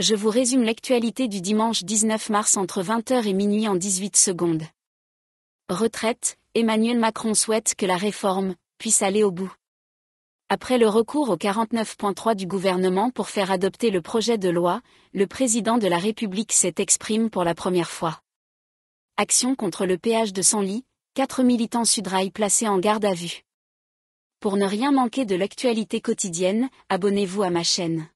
je vous résume l'actualité du dimanche 19 mars entre 20h et minuit en 18 secondes. Retraite, Emmanuel Macron souhaite que la réforme puisse aller au bout. Après le recours au 49.3 du gouvernement pour faire adopter le projet de loi, le président de la République s'est exprimé pour la première fois. Action contre le péage de lits, quatre militants sudrail placés en garde à vue. Pour ne rien manquer de l'actualité quotidienne, abonnez-vous à ma chaîne.